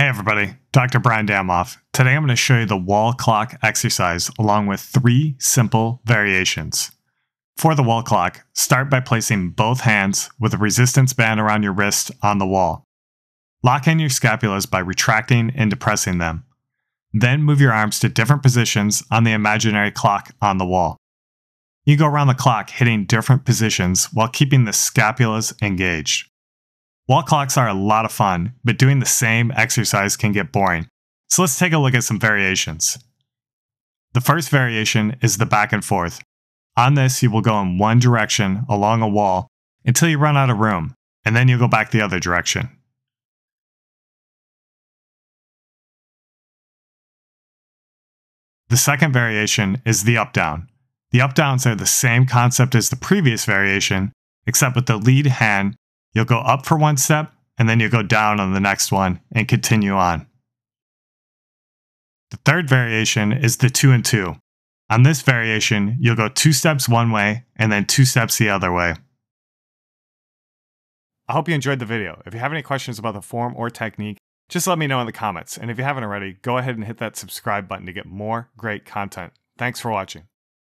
Hey everybody, Dr. Brian Damoff. Today I'm going to show you the wall clock exercise along with three simple variations. For the wall clock, start by placing both hands with a resistance band around your wrist on the wall. Lock in your scapulas by retracting and depressing them. Then move your arms to different positions on the imaginary clock on the wall. You go around the clock hitting different positions while keeping the scapulas engaged. Wall clocks are a lot of fun, but doing the same exercise can get boring. So let's take a look at some variations. The first variation is the back and forth. On this, you will go in one direction along a wall until you run out of room, and then you'll go back the other direction. The second variation is the up-down. The up-downs are the same concept as the previous variation, except with the lead hand You'll go up for one step, and then you'll go down on the next one and continue on. The third variation is the two and two. On this variation, you'll go two steps one way and then two steps the other way. I hope you enjoyed the video. If you have any questions about the form or technique, just let me know in the comments. And if you haven't already, go ahead and hit that subscribe button to get more great content. Thanks for watching.